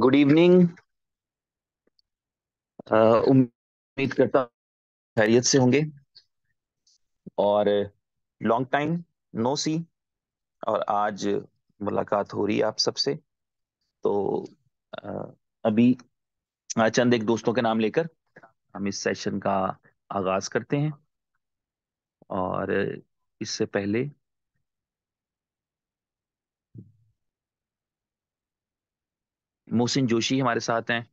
good evening uh, उम्मीद करता खैरियत से होंगे और लॉन्ग टाइम नो सी और आज मुलाकात हो रही है आप सबसे तो आ, अभी चंद एक दोस्तों के नाम लेकर हम इस सेशन का आगाज करते हैं और इससे पहले मोहसिन जोशी हमारे साथ हैं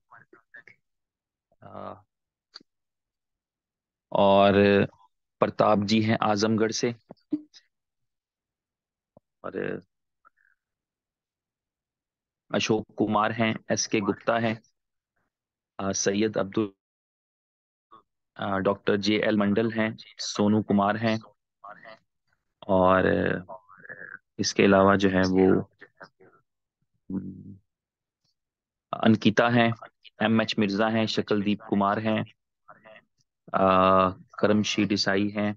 और प्रताप जी हैं आजमगढ़ से और अशोक कुमार हैं एस के गुप्ता हैं Syed Abdul doctor J L Mandal हैं सोनू कुमार हैं और इसके अलावा जो है वो हम्म, अंकिता हैं एम एच मिर्जा हैं शकलदीप कुमार हैं करमशी डिसाई हैं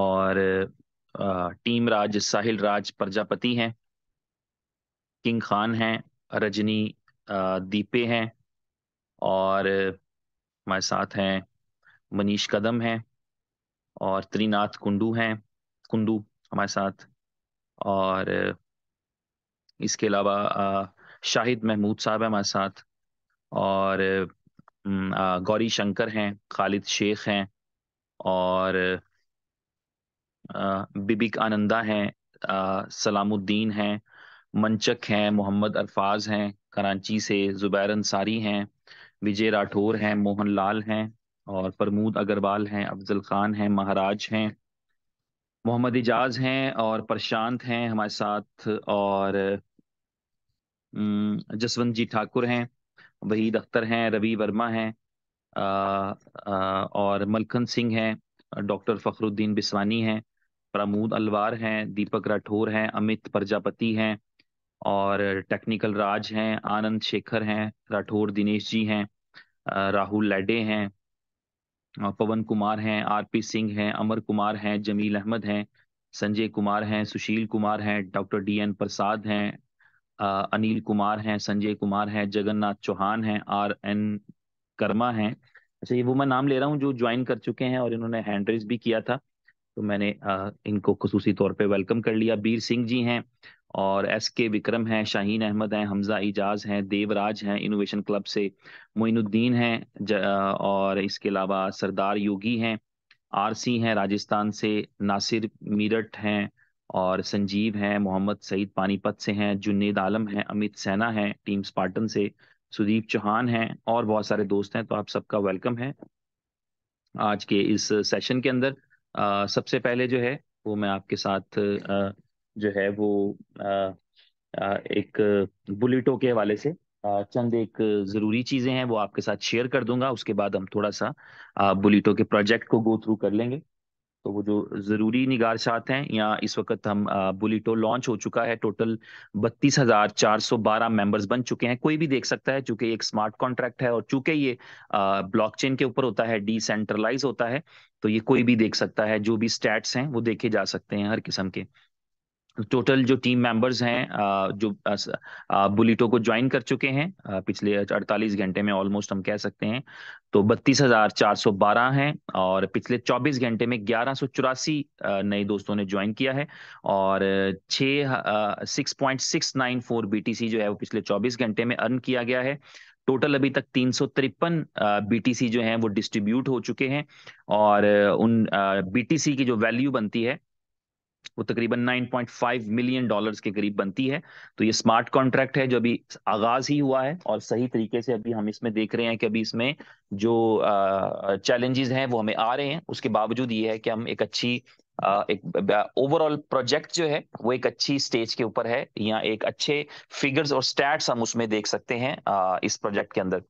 और आ, टीम राज साहिल राज प्रजापति हैं किंग खान हैं रजनी दीपे हैं और हमारे साथ हैं मनीष कदम हैं और त्रिनाथ कुंडू हैं कुंडू हमारे साथ और इसके अलावा शाहिद महमूद साहब हैं हमारे साथ और गौरी शंकर हैं खालिद शेख हैं और बिबिक आनंदा हैं सलामुद्दीन हैं मंचक हैं मोहम्मद अरफाज हैं कराची से ज़ुबैर अंसारी हैं विजय राठौर हैं मोहन लाल हैं और प्रमोद अग्रवाल हैं अफजल खान हैं महाराज हैं मोहम्मद एजाज हैं और प्रशांत हैं हमारे साथ और जसवंत जी ठाकुर हैं वहीद अख्तर हैं रवि वर्मा हैं और मलखन सिंह हैं डॉक्टर फखरुद्दीन बिस्वानी हैं प्रमोद अलवार हैं दीपक राठौर हैं अमित प्रजापति हैं और टेक्निकल राज हैं आनंद शेखर हैं राठौर दिनेश जी हैं राहुल लैडे हैं पवन कुमार हैं आरपी सिंह हैं अमर कुमार हैं जमील अहमद हैं संजय कुमार हैं सुशील कुमार हैं डॉक्टर डी एन प्रसाद हैं अनिल कुमार हैं संजय कुमार हैं जगन्नाथ चौहान हैं आर एन कर्मा हैं अच्छा ये वो मैं नाम ले रहा हूँ जो ज्वाइन कर चुके हैं और इन्होंने हैंड रेज भी किया था तो मैंने इनको खसूसी तौर पे वेलकम कर लिया बीर सिंह जी हैं और एस के विक्रम हैं शाहीन अहमद हैं हमजा इजाज हैं देवराज हैं इनोवेशन क्लब से मोइनुद्दीन हैं और इसके अलावा सरदार योगी हैं आरसी हैं राजस्थान से नासिर मीरठ हैं और संजीव हैं मोहम्मद सईद पानीपत से हैं जुनेद आलम हैं अमित सैना हैं टीम स्पार्टन से सुदीप चौहान हैं और बहुत सारे दोस्त हैं तो आप सबका वेलकम है आज के इस सेशन के अंदर आ, सबसे पहले जो है वो मैं आपके साथ आ, जो है वो आ, आ, एक बुलेटो के हवाले से चंद एक ज़रूरी चीज़ें हैं वो आपके साथ शेयर कर दूंगा उसके बाद हम थोड़ा सा बुलेटो के प्रोजेक्ट को गो थ्रू कर लेंगे तो वो जो ज़रूरी निगारशात हैं या इस वक्त हम बुलेटो लॉन्च हो चुका है टोटल बत्तीस हज़ार चार सौ बारह मेंबर्स बन चुके हैं कोई भी देख सकता है चूंकि एक स्मार्ट कॉन्ट्रैक्ट है और चूंकि ये ब्लॉकचेन के ऊपर होता है डिसेंट्रलाइज होता है तो ये कोई भी देख सकता है जो भी स्टैट्स हैं वो देखे जा सकते हैं हर किस्म के टोटल जो टीम मेंबर्स हैं जो बुलेटो को ज्वाइन कर चुके हैं पिछले 48 घंटे में ऑलमोस्ट हम कह सकते हैं तो बत्तीस हजार चार सौ बारह हैं और पिछले 24 घंटे में ग्यारह सौ चौरासी नए दोस्तों ने ज्वाइन किया है और छः six point six nine four B जो है वो पिछले 24 घंटे में अर्न किया गया है टोटल अभी तक तीन सौ तिरपन बीटीसी जो है वो डिस्ट्रीब्यूट हो चुके हैं और उन बीटीसी की जो वैल्यू बनती है वो तकरीबन 9.5 मिलियन डॉलर्स के करीब बनती है तो ये स्मार्ट कॉन्ट्रैक्ट है जो अभी आगाज ही हुआ है और सही तरीके से अभी हम इसमें देख रहे हैं कि अभी इसमें जो चैलेंजेस हैं वो हमें आ रहे हैं उसके बावजूद ये है कि हम एक अच्छी एक ओवरऑल प्रोजेक्ट जो है वो एक अच्छी स्टेज के ऊपर है या एक अच्छे फिगर्स और स्टैट्स हम उसमें देख सकते हैं इस प्रोजेक्ट के अंदर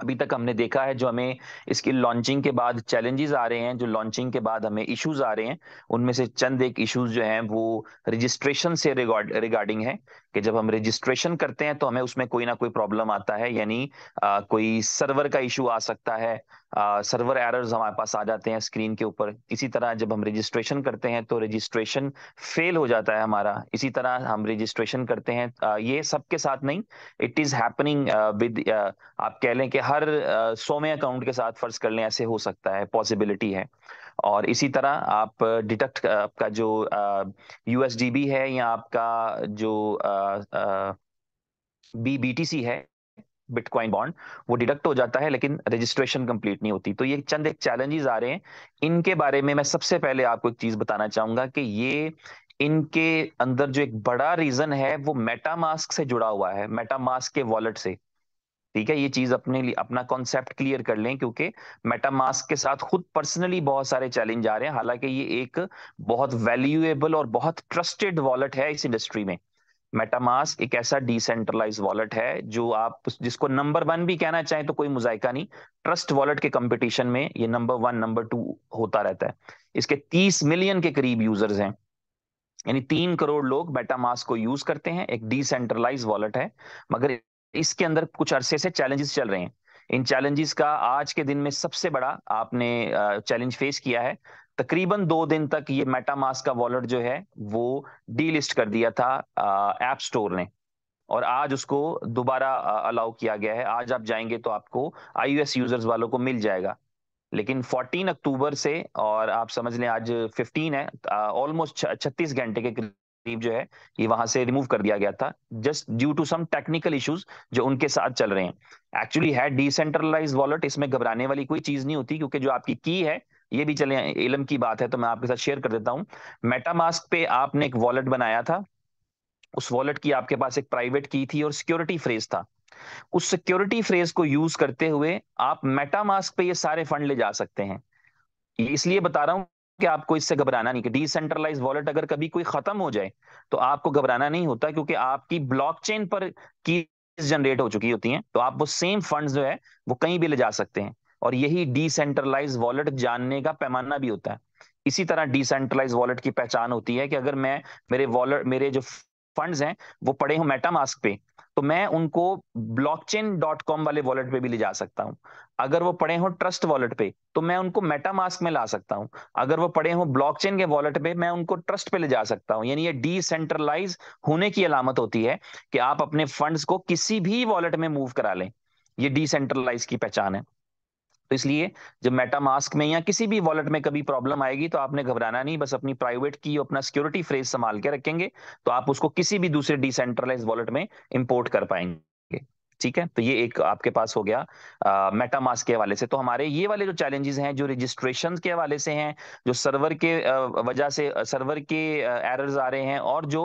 अभी तक हमने देखा है जो हमें इसकी लॉन्चिंग के बाद चैलेंजेस आ रहे हैं जो लॉन्चिंग के बाद हमें इश्यूज आ रहे हैं उनमें से चंद एक इश्यूज जो हैं वो रजिस्ट्रेशन से रिगार्डिंग है कि जब हम रजिस्ट्रेशन करते हैं तो हमें उसमें कोई ना कोई प्रॉब्लम आता है यानी कोई सर्वर का इशू आ सकता है सर्वर एरर्स हमारे पास आ जाते हैं स्क्रीन के ऊपर इसी तरह जब हम रजिस्ट्रेशन करते हैं तो रजिस्ट्रेशन फेल हो जाता है हमारा इसी तरह हम रजिस्ट्रेशन करते हैं ये ये सबके साथ नहीं इट इज हैपनिंग विद आप कह लें कि हर सोमे सौ में अकाउंट के साथ फर्ज कर लें ऐसे हो सकता है पॉसिबिलिटी है और इसी तरह आप डिटेक्ट आपका जो यू है या आपका जो बी बी टी सी है बिटकॉइन बॉन्ड वो डिडक्ट हो जाता है लेकिन रजिस्ट्रेशन कंप्लीट नहीं होती तो ये चंद एक चैलेंजेस आ रहे हैं इनके बारे में मैं सबसे पहले आपको एक चीज बताना चाहूंगा कि ये इनके अंदर जो एक बड़ा रीजन है वो मेटामास्क से जुड़ा हुआ है मेटामास्क के वॉलेट से ठीक है ये चीज अपने लिए अपना कॉन्सेप्ट क्लियर कर लें क्योंकि मेटामास्क के साथ खुद पर्सनली बहुत सारे चैलेंज आ रहे हैं हालांकि ये एक बहुत वैल्यूएबल और बहुत ट्रस्टेड वॉलेट है इस इंडस्ट्री में मेटामास्क एक ऐसा डिसेंट्रलाइज वॉलेट है जो आप जिसको नंबर वन भी कहना चाहें तो कोई मुजायका नहीं ट्रस्ट वॉलेट के कंपटीशन में ये नंबर वन नंबर टू होता रहता है इसके 30 मिलियन के करीब यूजर्स हैं यानी तीन करोड़ लोग मेटामास्क को यूज करते हैं एक डिसेंट्रलाइज वॉलेट है मगर इसके अंदर कुछ अरसे से चैलेंजेस चल रहे हैं इन चैलेंजेस का आज के दिन में सबसे बड़ा आपने चैलेंज फेस किया है तकरीबन दो दिन तक ये मेटामास का वॉलेट जो है वो डीलिस्ट कर दिया था ऐप स्टोर ने और आज उसको दोबारा अलाउ किया गया है आज आप जाएंगे तो आपको आईओएस यूजर्स वालों को मिल जाएगा लेकिन 14 अक्टूबर से और आप समझ लें आज 15 है ऑलमोस्ट छत्तीस घंटे के करीब जो है ये वहां से रिमूव कर दिया गया था just due to some technical issues जो उनके साथ चल रहे हैं एक्चुअली है डिसेंट्रलाइज वॉलेट इसमें घबराने वाली कोई चीज नहीं होती क्योंकि जो आपकी की है ये भी चले इलम की बात है तो मैं आपके साथ शेयर कर देता हूँ मेटामास्क पे आपने एक वॉलेट बनाया था उस वॉलेट की आपके पास एक प्राइवेट की थी और सिक्योरिटी फ्रेज था उस सिक्योरिटी फ्रेज को यूज करते हुए आप मेटामास्क पे ये सारे फंड ले जा सकते हैं इसलिए बता रहा हूं कि आपको इससे घबराना नहीं कि डिसेंट्रलाइज वॉलेट अगर कभी कोई खत्म हो जाए तो आपको घबराना नहीं होता क्योंकि आपकी ब्लॉकचेन पर की जनरेट हो चुकी होती हैं तो आप वो सेम फंड्स जो है वो कहीं भी ले जा सकते हैं और यही डिसेंट्रलाइज वॉलेट जानने का पैमाना भी होता है इसी तरह डिसेंट्रलाइज वॉलेट की पहचान होती है कि अगर मैं मेरे वॉलेट मेरे जो फंड्स हैं वो पड़े हों मेटामास्क पे तो मैं उनको ब्लॉकचेन डॉट कॉम वाले वॉलेट पे भी ले जा सकता हूँ अगर वो पड़े हों ट्रस्ट वॉलेट पे तो मैं उनको मेटामास्क में ला सकता हूँ अगर वो पड़े हो ब्लॉकचेन के वॉलेट पे मैं उनको ट्रस्ट पे ले जा सकता हूँ यानी ये डिसेंट्रलाइज होने की अलामत होती है कि आप अपने फंड्स को किसी भी वॉलेट में मूव करा लें ये डिसेंट्रलाइज की पहचान है तो इसलिए जब मेटामास्क में या किसी भी वॉलेट में कभी प्रॉब्लम आएगी तो आपने घबराना नहीं बस अपनी प्राइवेट की अपना सिक्योरिटी फ्रेज संभाल के रखेंगे तो आप उसको किसी भी दूसरे डिसेंट्रलाइज वॉलेट में इंपोर्ट कर पाएंगे ठीक है तो ये एक आपके पास हो गया मेटामास के हवाले से तो हमारे ये वाले जो चैलेंजेस हैं जो रजिस्ट्रेशन के हवाले से हैं जो सर्वर के वजह से सर्वर के एरर्स आ रहे हैं और जो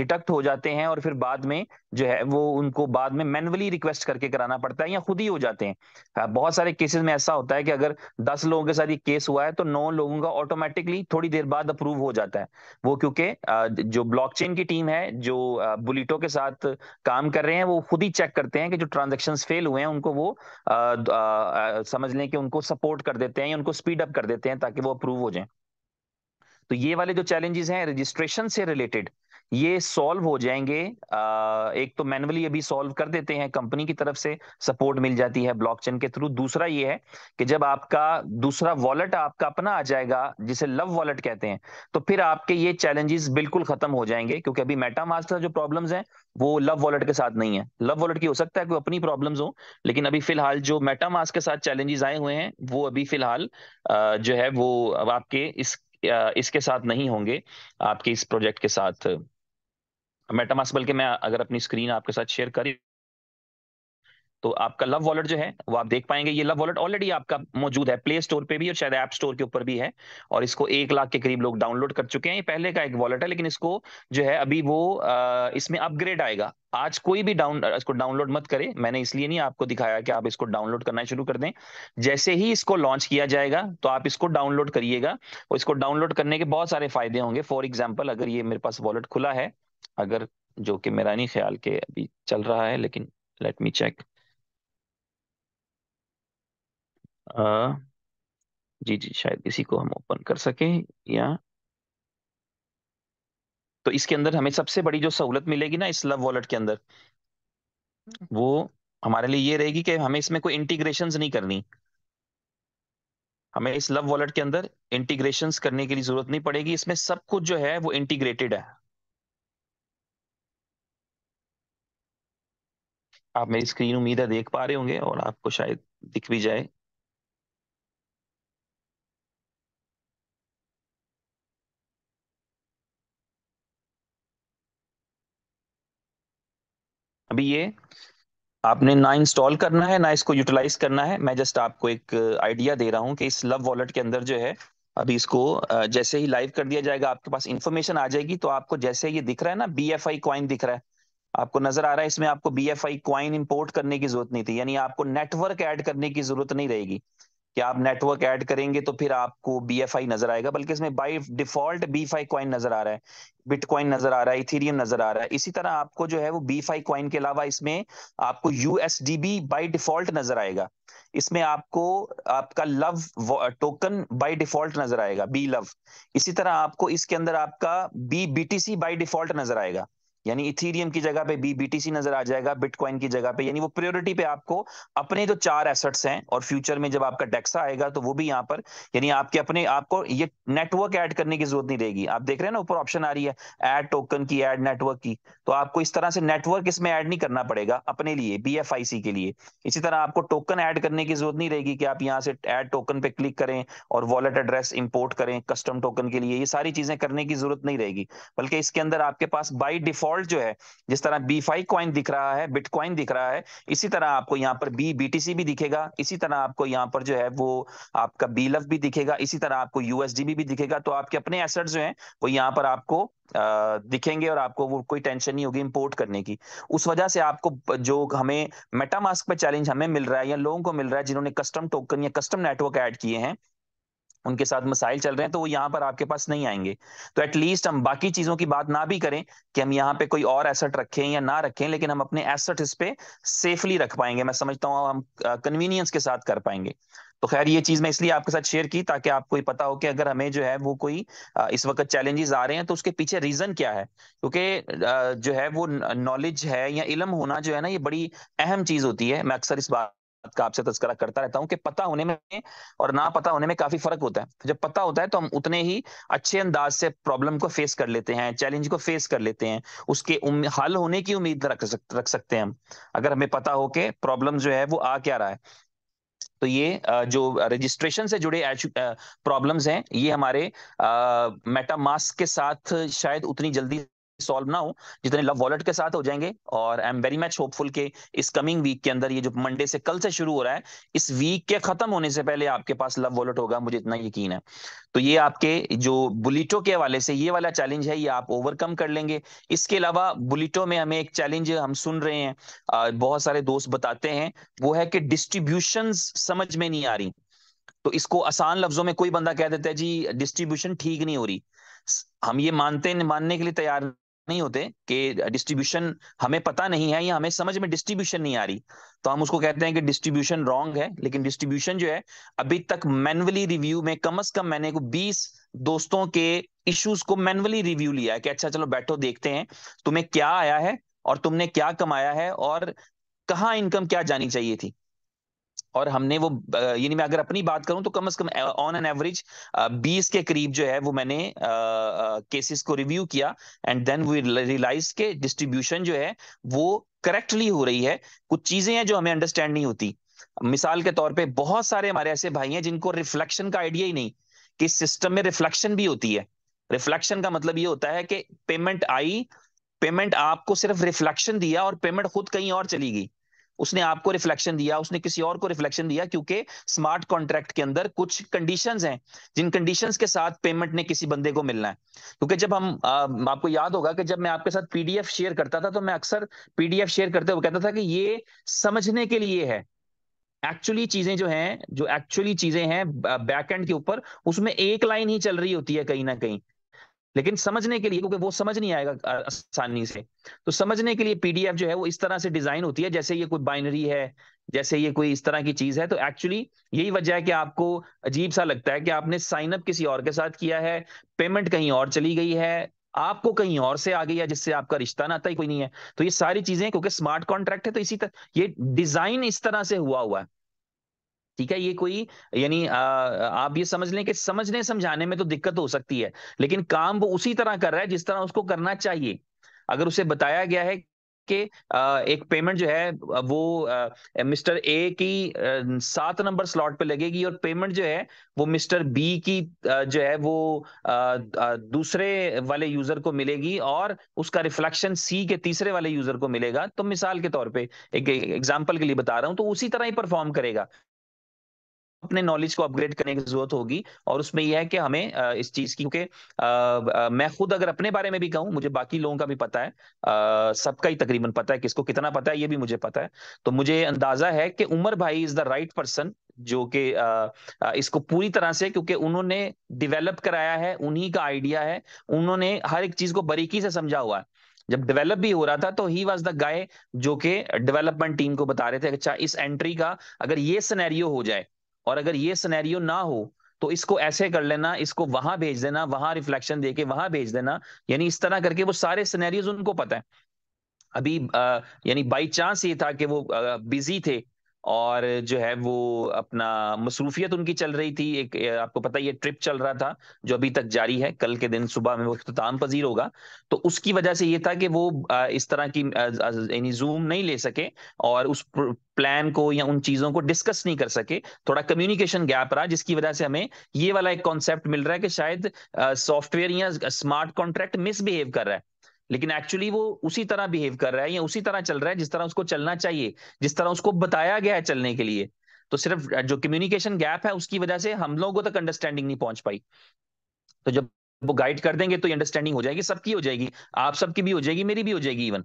डिटेक्ट हो जाते हैं और फिर बाद में जो है वो उनको बाद में मैनुअली रिक्वेस्ट करके कराना पड़ता है या खुद ही हो जाते हैं बहुत सारे केसेस में ऐसा होता है कि अगर दस लोगों के साथ ये केस हुआ है तो नौ लोगों का ऑटोमेटिकली थोड़ी देर बाद अप्रूव हो जाता है वो क्योंकि जो ब्लॉकचेन की टीम है जो बुलेटो के साथ काम कर रहे हैं वो खुद ही चेक करते हैं हैं कि जो ट्रांजेक्शन फेल हुए हैं उनको वो आ, आ, समझ लें कि उनको सपोर्ट कर देते हैं या उनको स्पीड अप कर देते हैं ताकि वो अप्रूव हो जाए तो ये वाले जो चैलेंजेस हैं रजिस्ट्रेशन से रिलेटेड ये सॉल्व हो जाएंगे एक तो मैनुअली अभी सॉल्व कर देते हैं कंपनी की तरफ से सपोर्ट मिल जाती है ब्लॉकचेन के थ्रू दूसरा ये है कि जब आपका दूसरा वॉलेट आपका अपना आ जाएगा जिसे लव वॉलेट कहते हैं तो फिर आपके ये चैलेंजेस बिल्कुल खत्म हो जाएंगे क्योंकि अभी मेटा मास्टर जो प्रॉब्लम्स हैं वो लव वॉलेट के साथ नहीं है लव वॉलेट की हो सकता है कोई अपनी प्रॉब्लम्स हो लेकिन अभी फिलहाल जो मास्क के साथ चैलेंजेस आए हुए हैं वो अभी फिलहाल जो है वो आपके इस इसके साथ नहीं होंगे आपके इस प्रोजेक्ट के साथ मेटामास बल्कि मैं अगर अपनी स्क्रीन आपके साथ शेयर करी तो आपका लव वॉलेट जो है वो आप देख पाएंगे ये लव वॉलेट ऑलरेडी आपका मौजूद है प्ले स्टोर पे भी और शायद ऐप स्टोर के ऊपर भी है और इसको एक लाख के करीब लोग डाउनलोड कर चुके हैं ये पहले का एक वॉलेट है लेकिन इसको जो है अभी वो इसमें अपग्रेड आएगा आज कोई भी डाउन इसको डाउनलोड मत करे मैंने इसलिए नहीं आपको दिखाया कि आप इसको डाउनलोड करना शुरू कर दें जैसे ही इसको लॉन्च किया जाएगा तो आप इसको डाउनलोड करिएगा और इसको डाउनलोड करने के बहुत सारे फायदे होंगे फॉर एग्जाम्पल अगर ये मेरे पास वॉलेट खुला है अगर जो कि मेरा नहीं ख्याल के अभी चल रहा है लेकिन लेट मी चेक जी जी शायद इसी को हम ओपन कर सकें या तो इसके अंदर हमें सबसे बड़ी जो सहूलत मिलेगी ना इस लव वॉलेट के अंदर वो हमारे लिए ये रहेगी कि हमें इसमें कोई इंटीग्रेशन नहीं करनी हमें इस लव वॉलेट के अंदर इंटीग्रेशन करने की जरूरत नहीं पड़ेगी इसमें सब कुछ जो है वो इंटीग्रेटेड है आप मेरी स्क्रीन उम्मीद है देख पा रहे होंगे और आपको शायद दिख भी जाए अभी ये आपने ना इंस्टॉल करना है ना इसको यूटिलाइज करना है मैं जस्ट आपको एक आइडिया दे रहा हूं कि इस लव वॉलेट के अंदर जो है अभी इसको जैसे ही लाइव कर दिया जाएगा आपके पास इन्फॉर्मेशन आ जाएगी तो आपको जैसे ये दिख रहा है ना बी एफ आई क्वाइन दिख रहा है आपको नजर आ रहा है इसमें आपको B F I coin import करने की जरूरत नहीं थी यानी आपको नेटवर्क ऐड करने की जरूरत नहीं रहेगी कि आप नेटवर्क ऐड करेंगे तो फिर आपको बी एफ आई नजर आएगा बल्कि इसमें by default B Fi coin नजर आ रहा है बिटकॉइन नजर आ रहा है इथीरियम नजर आ रहा है इसी तरह आपको जो है वो बी फाई क्वाइन के अलावा इसमें आपको बी बाई डिफॉल्ट नजर आएगा इसमें आपको आपका लव टोकन बाय डिफॉल्ट नजर आएगा बी लव इसी तरह आपको इसके अंदर आपका बी बीटीसी बाय डिफॉल्ट नजर आएगा यानी इथीरियम की जगह पे बी बीटीसी नजर आ जाएगा बिटकॉइन की जगह पे यानी वो प्रायोरिटी पे आपको अपने जो चार एसेट्स हैं और फ्यूचर में जब आपका टैक्सा आएगा तो वो भी यहाँ पर यानी आपके अपने आपको ये नेटवर्क ऐड करने की जरूरत नहीं रहेगी आप देख रहे हैं ना ऊपर ऑप्शन आ रही है एड टोकन की एड नेटवर्क की तो आपको इस तरह से नेटवर्क इसमें ऐड नहीं करना पड़ेगा अपने लिए बी के लिए इसी तरह आपको टोकन ऐड करने की जरूरत नहीं रहेगी कि आप यहाँ से एड टोकन पे क्लिक करें और वॉलेट एड्रेस इंपोर्ट करें कस्टम टोकन के लिए ये सारी चीजें करने की जरूरत नहीं रहेगी बल्कि इसके अंदर आपके पास बाई डिफॉल्ट डिफॉल्ट जो है जिस तरह बी फाइव क्वाइन दिख रहा है बिटकॉइन दिख रहा है इसी तरह आपको यहाँ पर बी बीटीसी भी दिखेगा इसी तरह आपको यहाँ पर जो है वो आपका बी लव भी दिखेगा इसी तरह आपको यूएसडी भी, भी दिखेगा तो आपके अपने एसेट जो है वो यहाँ पर आपको दिखेंगे और आपको वो कोई टेंशन नहीं होगी इंपोर्ट करने की उस वजह से आपको जो हमें मेटामास्क पर चैलेंज हमें मिल रहा है या लोगों को मिल रहा है जिन्होंने कस्टम टोकन या कस्टम नेटवर्क ऐड किए हैं उनके साथ मसाइल चल रहे हैं तो वो यहाँ पर आपके पास नहीं आएंगे तो एटलीस्ट हम बाकी चीजों की बात ना भी करें कि हम यहाँ पे कोई और एसेट रखें या ना रखें लेकिन हम अपने एसेट इस पे सेफली रख पाएंगे मैं समझता हूँ हम कन्वीनियंस के साथ कर पाएंगे तो खैर ये चीज मैं इसलिए आपके साथ शेयर की ताकि आपको पता हो कि अगर हमें जो है वो कोई इस वक्त चैलेंजेस आ रहे हैं तो उसके पीछे रीजन क्या है क्योंकि जो है वो नॉलेज है या इलम होना जो है ना ये बड़ी अहम चीज होती है मैं अक्सर इस बात बात का आपसे तस्करा करता रहता हूँ कि पता होने में और ना पता होने में काफी फर्क होता है जब पता होता है तो हम उतने ही अच्छे अंदाज से प्रॉब्लम को फेस कर लेते हैं चैलेंज को फेस कर लेते हैं उसके हल होने की उम्मीद रख सकते रख सकते हैं हम अगर हमें पता हो कि प्रॉब्लम जो है वो आ क्या रहा है तो ये जो रजिस्ट्रेशन से जुड़े प्रॉब्लम्स हैं ये हमारे मेटामास्क के साथ शायद उतनी जल्दी सॉल्व ना हो जितने लव वॉलेट के साथ हो जाएंगे और I am very much hopeful के इस कमिंग वीक के अंदर ये जो मंडे से कल से शुरू हो रहा है इस वीक के खत्म होने से पहले आपके पास लव वॉलेट होगा मुझे इतना यकीन है तो ये आपके जो बुलेटो के हवाले से ये वाला चैलेंज है ये आप ओवरकम कर लेंगे इसके अलावा बुलेटो में हमें एक चैलेंज हम सुन रहे हैं बहुत सारे दोस्त बताते हैं वो है कि डिस्ट्रीब्यूशन समझ में नहीं आ रही तो इसको आसान लफ्जों में कोई बंदा कह देता है जी डिस्ट्रीब्यूशन ठीक नहीं हो रही हम ये मानते मानने के लिए तैयार नहीं होते कि डिस्ट्रीब्यूशन हमें पता नहीं है या हमें समझ में डिस्ट्रीब्यूशन नहीं आ रही तो हम उसको कहते हैं कि डिस्ट्रीब्यूशन रॉन्ग है लेकिन डिस्ट्रीब्यूशन जो है अभी तक मैनुअली रिव्यू में कम से कम मैंने को 20 दोस्तों के इश्यूज को मैनुअली रिव्यू लिया है कि अच्छा चलो बैठो देखते हैं तुम्हें क्या आया है और तुमने क्या कमाया है और कहा इनकम क्या जानी चाहिए थी और हमने वो यानी मैं अगर अपनी बात करूं तो कम से कम ऑन एन एवरेज 20 के करीब जो है वो मैंने केसेस को रिव्यू किया एंड देन वी रियलाइज के डिस्ट्रीब्यूशन जो है वो करेक्टली हो रही है कुछ चीजें हैं जो हमें अंडरस्टैंड नहीं होती मिसाल के तौर पे बहुत सारे हमारे ऐसे भाई हैं जिनको रिफ्लेक्शन का आइडिया ही नहीं कि सिस्टम में रिफ्लेक्शन भी होती है रिफ्लेक्शन का मतलब ये होता है कि पेमेंट आई पेमेंट आपको सिर्फ रिफ्लेक्शन दिया और पेमेंट खुद कहीं और चली गई उसने आपको रिफ्लेक्शन दिया उसने किसी और को रिफ्लेक्शन दिया क्योंकि स्मार्ट कॉन्ट्रैक्ट के अंदर कुछ कंडीशंस हैं जिन कंडीशंस के साथ पेमेंट ने किसी बंदे को मिलना है क्योंकि जब हम आ, आपको याद होगा कि जब मैं आपके साथ पीडीएफ शेयर करता था तो मैं अक्सर पीडीएफ शेयर करते हुए कहता था कि ये समझने के लिए है एक्चुअली चीजें जो हैं जो एक्चुअली चीजें हैं बैकएंड के ऊपर उसमें एक लाइन ही चल रही होती है कहीं ना कहीं लेकिन समझने के लिए क्योंकि वो समझ नहीं आएगा आसानी से तो समझने के लिए पीडीएफ जो है वो इस तरह से डिजाइन होती है जैसे ये कोई बाइनरी है जैसे ये कोई इस तरह की चीज है तो एक्चुअली यही वजह है कि आपको अजीब सा लगता है कि आपने साइन अप किसी और के साथ किया है पेमेंट कहीं और चली गई है आपको कहीं और से आ गई है जिससे आपका रिश्ता नाता ही कोई नहीं है तो ये सारी चीजें क्योंकि स्मार्ट कॉन्ट्रैक्ट है तो इसी तरह ये डिजाइन इस तरह से हुआ हुआ है ठीक है ये कोई यानी आप ये समझ लें कि समझने समझाने में तो दिक्कत हो सकती है लेकिन काम वो उसी तरह कर रहा है जिस तरह उसको करना चाहिए अगर उसे बताया गया है कि एक पेमेंट जो है वो मिस्टर ए की सात नंबर स्लॉट पे लगेगी और पेमेंट जो है वो मिस्टर बी की जो है वो दूसरे वाले यूजर को मिलेगी और उसका रिफ्लेक्शन सी के तीसरे वाले यूजर को मिलेगा तो मिसाल के तौर पे एक एग्जांपल के लिए बता रहा हूँ तो उसी तरह ही परफॉर्म करेगा अपने नॉलेज को अपग्रेड करने की जरूरत होगी और उसमें यह है कि हमें इस चीज की क्योंकि मैं खुद अगर अपने बारे में भी कहूं मुझे बाकी लोगों का भी पता है सबका ही तकरीबन पता है किसको कितना पता है ये भी मुझे पता है तो मुझे अंदाजा है कि उमर भाई इज द राइट पर्सन जो कि इसको पूरी तरह से क्योंकि उन्होंने डिवेलप कराया है उन्हीं का आइडिया है उन्होंने हर एक चीज को बारीकी से समझा हुआ है जब डेवलप भी हो रहा था तो ही वॉज द गाय जो कि डेवलपमेंट टीम को बता रहे थे अच्छा इस एंट्री का अगर ये सिनेरियो हो जाए और अगर ये सिनेरियो ना हो तो इसको ऐसे कर लेना इसको वहां भेज देना वहां रिफ्लेक्शन देके वहां भेज देना यानी इस तरह करके वो सारे सिनेरियोज उनको पता है अभी यानी बाई चांस ये था कि वो बिजी थे और जो है वो अपना मसरूफियत उनकी चल रही थी एक आपको पता ये ट्रिप चल रहा था जो अभी तक जारी है कल के दिन सुबह में वो अख्ताम पजीर होगा तो उसकी वजह से ये था कि वो इस तरह की यानी जूम नहीं ले सके और उस प्लान को या उन चीज़ों को डिस्कस नहीं कर सके थोड़ा कम्युनिकेशन गैप रहा जिसकी वजह से हमें ये वाला एक कॉन्सेप्ट मिल रहा है कि शायद सॉफ्टवेयर या स्मार्ट कॉन्ट्रैक्ट मिसबिहेव कर रहा है लेकिन एक्चुअली वो उसी तरह बिहेव कर रहा है या उसी तरह चल रहा है जिस तरह उसको चलना चाहिए जिस तरह उसको बताया गया है चलने के लिए तो सिर्फ जो कम्युनिकेशन गैप है उसकी वजह से हम लोगों तक अंडरस्टैंडिंग नहीं पहुंच पाई तो जब वो गाइड कर देंगे तो अंडरस्टैंडिंग हो जाएगी सबकी हो जाएगी आप सबकी भी हो जाएगी मेरी भी हो जाएगी इवन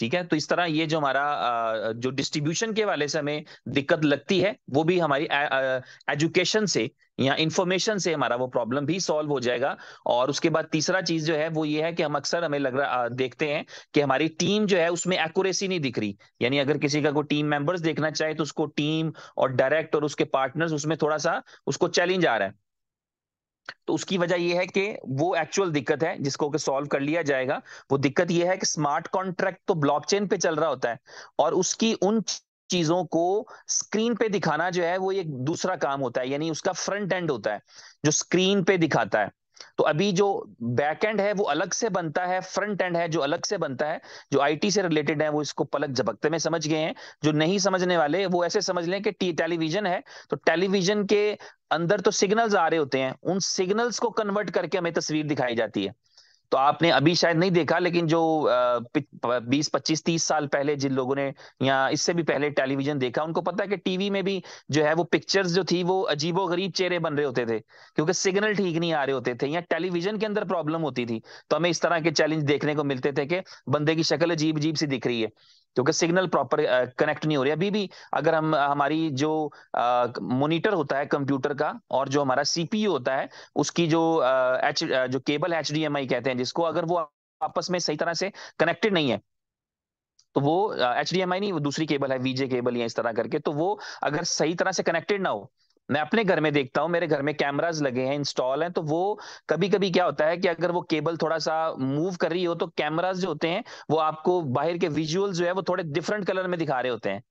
ठीक है तो इस तरह ये जो हमारा जो डिस्ट्रीब्यूशन के वाले से हमें दिक्कत लगती है वो भी हमारी एजुकेशन से या इन्फॉर्मेशन से हमारा वो प्रॉब्लम भी सॉल्व हो जाएगा और उसके बाद तीसरा चीज जो है वो ये है कि हम अक्सर हमें लग रहा देखते हैं कि हमारी टीम जो है उसमें एक्यूरेसी नहीं दिख रही यानी अगर किसी का कोई टीम मेंबर्स देखना चाहे तो उसको टीम और डायरेक्ट और उसके पार्टनर्स उसमें थोड़ा सा उसको चैलेंज आ रहा है तो उसकी वजह यह है कि वो एक्चुअल दिक्कत है जिसको कि सॉल्व कर लिया जाएगा वो दिक्कत यह है कि स्मार्ट कॉन्ट्रैक्ट तो ब्लॉकचेन पे चल रहा होता है और उसकी उन चीजों को स्क्रीन पे दिखाना जो है वो एक दूसरा काम होता है यानी उसका फ्रंट एंड होता है जो स्क्रीन पे दिखाता है तो अभी जो बैक एंड है वो अलग से बनता है फ्रंट एंड है जो अलग से बनता है जो आईटी से रिलेटेड है वो इसको पलक झपकते में समझ गए हैं जो नहीं समझने वाले वो ऐसे समझ लें कि टेलीविजन है तो टेलीविजन के अंदर तो सिग्नल्स आ रहे होते हैं उन सिग्नल्स को कन्वर्ट करके हमें तस्वीर दिखाई जाती है तो आपने अभी शायद नहीं देखा लेकिन जो बीस पच्चीस तीस साल पहले जिन लोगों ने या इससे भी पहले टेलीविजन देखा उनको पता है कि टीवी में भी जो है वो पिक्चर्स जो थी वो अजीबो गरीब चेहरे बन रहे होते थे क्योंकि सिग्नल ठीक नहीं आ रहे होते थे या टेलीविजन के अंदर प्रॉब्लम होती थी तो हमें इस तरह के चैलेंज देखने को मिलते थे कि बंदे की शक्ल अजीब अजीब सी दिख रही है क्योंकि सिग्नल प्रॉपर कनेक्ट नहीं हो रही अभी भी अगर हम हमारी जो मोनिटर होता है कंप्यूटर का और जो हमारा सीपीयू होता है उसकी जो एच जो केबल एच कहते हैं जिसको अगर वो आपस में सही तरह से कनेक्टेड नहीं है तो वो एच uh, नहीं वो दूसरी केबल है वीजे केबल या इस तरह करके तो वो अगर सही तरह से कनेक्टेड ना हो मैं अपने घर में देखता हूँ मेरे घर में कैमराज लगे हैं इंस्टॉल हैं तो वो कभी कभी क्या होता है कि अगर वो केबल थोड़ा सा मूव कर रही हो तो कैमराज जो होते हैं वो आपको बाहर के विजुअल जो है वो थोड़े डिफरेंट कलर में दिखा रहे होते हैं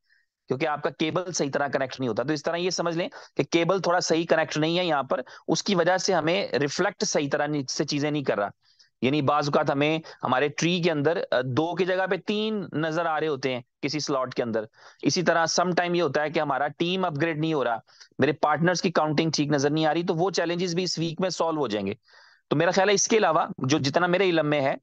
क्योंकि आपका केबल सही तरह कनेक्ट नहीं होता तो इस तरह ये समझ लें कि केबल थोड़ा सही कनेक्ट नहीं है यहाँ पर उसकी वजह से हमें रिफ्लेक्ट सही तरह से चीजें नहीं कर रहा यानी बाजुकात हमें हमारे ट्री के अंदर दो की जगह पे तीन नजर आ रहे होते हैं किसी स्लॉट के अंदर इसी तरह सम टाइम ये होता है कि हमारा टीम अपग्रेड नहीं हो रहा मेरे पार्टनर्स की काउंटिंग ठीक नजर नहीं आ रही तो वो चैलेंजेस भी इस वीक में सॉल्व हो जाएंगे तो मेरा ख्याल है इसके अलावा जो जितना मेरे इलम में है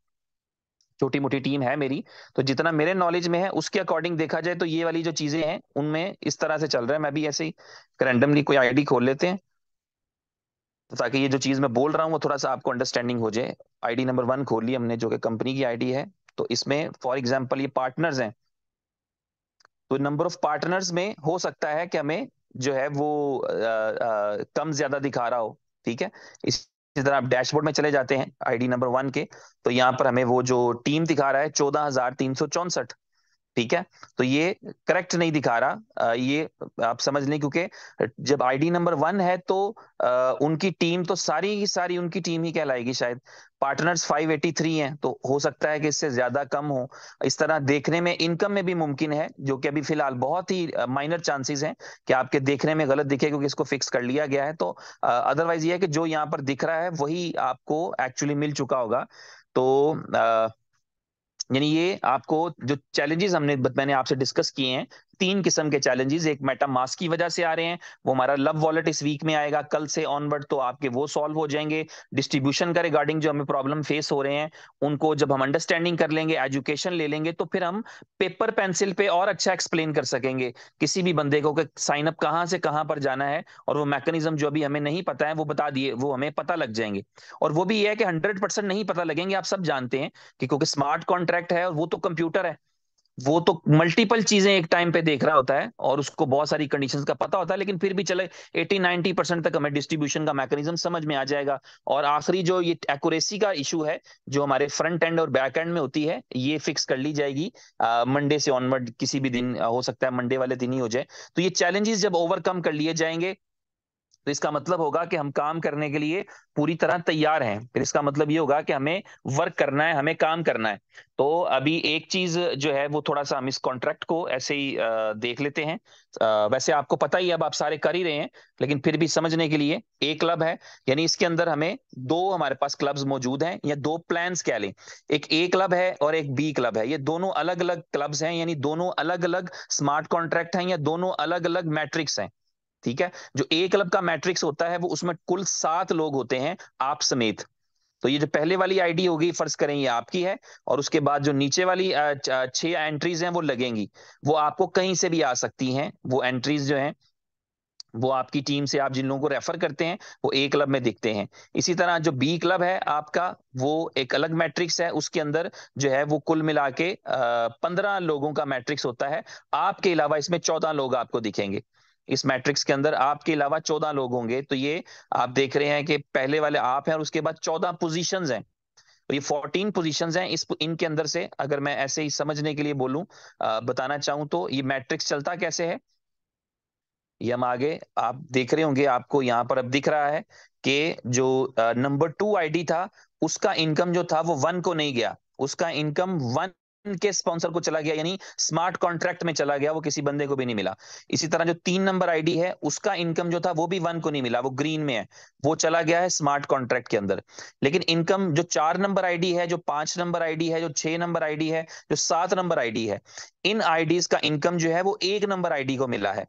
छोटी मोटी टीम है मेरी तो जितना मेरे नॉलेज में है उसके अकॉर्डिंग देखा जाए तो ये वाली जो चीजें हैं उनमें इस तरह से चल रहा है मैं भी ऐसे ही रैंडमली कोई आईडी खोल लेते हैं तो ताकि ये जो चीज़ मैं बोल रहा हूँ वो थोड़ा सा आपको अंडरस्टैंडिंग हो जाए आईडी नंबर वन खोली हमने जो कि कंपनी की आईडी है तो इसमें फॉर एग्जाम्पल ये पार्टनर्स हैं तो नंबर ऑफ पार्टनर्स में हो सकता है कि हमें जो है वो आ, आ, कम ज्यादा दिखा रहा हो ठीक है इसी तरह आप डैशबोर्ड में चले जाते हैं आईडी नंबर वन के तो यहाँ पर हमें वो जो टीम दिखा रहा है चौदह हजार तीन सौ चौसठ ठीक है तो ये करेक्ट नहीं दिखा रहा ये आप समझ लें क्योंकि जब आईडी नंबर वन है तो उनकी टीम तो सारी ही सारी उनकी टीम ही कहलाएगी शायद पार्टनर्स 583 हैं तो हो सकता है कि इससे ज्यादा कम हो इस तरह देखने में इनकम में भी मुमकिन है जो कि अभी फिलहाल बहुत ही माइनर चांसेस हैं कि आपके देखने में गलत दिखे क्योंकि इसको फिक्स कर लिया गया है तो अदरवाइज ये है कि जो यहाँ पर दिख रहा है वही आपको एक्चुअली मिल चुका होगा तो आ, यानी ये आपको जो चैलेंजेस हमने मैंने आपसे डिस्कस किए हैं तीन किस्म के चैलेंजेस एक मेटा मास्क की वजह से आ रहे हैं वो हमारा लव वॉलेट इस वीक में आएगा कल से ऑनवर्ड तो आपके वो सॉल्व हो जाएंगे डिस्ट्रीब्यूशन का रिगार्डिंग जो हमें प्रॉब्लम फेस हो रहे हैं उनको जब हम अंडरस्टैंडिंग कर लेंगे एजुकेशन ले लेंगे तो फिर हम पेपर पेंसिल पे और अच्छा एक्सप्लेन कर सकेंगे किसी भी बंदे को साइन अप कहाँ से कहाँ पर जाना है और वो मैकेनिज्म जो अभी हमें नहीं पता है वो बता दिए वो हमें पता लग जाएंगे और वो भी ये है कि हंड्रेड परसेंट नहीं पता लगेंगे आप सब जानते हैं कि क्योंकि स्मार्ट कॉन्ट्रैक्ट है और वो तो कंप्यूटर है वो तो मल्टीपल चीजें एक टाइम पे देख रहा होता है और उसको बहुत सारी कंडीशंस का पता होता है लेकिन फिर भी चले 80-90 परसेंट तक हमें डिस्ट्रीब्यूशन का मैकेनिज्म समझ में आ जाएगा और आखिरी जो ये एक्यूरेसी का इशू है जो हमारे फ्रंट एंड और बैक एंड में होती है ये फिक्स कर ली जाएगी मंडे से ऑनवर्ड किसी भी दिन हो सकता है मंडे वाले दिन ही हो जाए तो ये चैलेंजेस जब ओवरकम कर लिए जाएंगे तो इसका मतलब होगा कि हम काम करने के लिए पूरी तरह तैयार हैं फिर इसका मतलब ये होगा कि हमें वर्क करना है हमें काम करना है तो अभी एक चीज जो है वो थोड़ा सा हम इस कॉन्ट्रैक्ट को ऐसे ही देख लेते हैं वैसे आपको पता ही अब आप सारे कर ही रहे हैं लेकिन फिर भी समझने के लिए एक क्लब है यानी इसके अंदर हमें दो हमारे पास क्लब्स मौजूद हैं या दो प्लान कह लें एक ए क्लब है और एक बी क्लब है ये दोनों अलग अलग क्लब्स हैं यानी दोनों अलग अलग स्मार्ट कॉन्ट्रैक्ट हैं या दोनों अलग अलग मैट्रिक्स हैं ठीक है जो ए क्लब का मैट्रिक्स होता है वो उसमें कुल सात लोग होते हैं आप समेत तो ये जो पहले वाली आईडी होगी फर्ज करें ये आपकी है और उसके बाद जो नीचे वाली छह एंट्रीज हैं वो लगेंगी वो आपको कहीं से भी आ सकती हैं वो एंट्रीज जो हैं वो आपकी टीम से आप जिन लोगों को रेफर करते हैं वो ए क्लब में दिखते हैं इसी तरह जो बी क्लब है आपका वो एक अलग मैट्रिक्स है उसके अंदर जो है वो कुल मिला के पंद्रह लोगों का मैट्रिक्स होता है आपके अलावा इसमें चौदह लोग आपको दिखेंगे इस मैट्रिक्स के अंदर आपके अलावा चौदह लोग होंगे तो ये आप देख रहे हैं कि पहले वाले आप हैं और उसके बाद चौदह पोजिशन हैं तो ये फोर्टीन पोजिशन हैं इस इनके अंदर से अगर मैं ऐसे ही समझने के लिए बोलूं बताना चाहूं तो ये मैट्रिक्स चलता कैसे है ये हम आगे आप देख रहे होंगे आपको यहाँ पर अब दिख रहा है कि जो नंबर टू आईडी था उसका इनकम जो था वो वन को नहीं गया उसका इनकम वन के स्पॉन्सर को चला गया यानी स्मार्ट कॉन्ट्रैक्ट में चला गया वो किसी बंदे को भी नहीं मिला इसी तरह जो तीन नंबर आईडी है उसका इनकम जो था वो भी वन को नहीं मिला वो ग्रीन में है वो चला गया है स्मार्ट कॉन्ट्रैक्ट के अंदर लेकिन इनकम जो चार नंबर आईडी है जो पांच नंबर आईडी है जो छह नंबर आईडी है जो सात नंबर आईडी है इन आईडीज का इनकम जो है वो एक नंबर आईडी को मिला है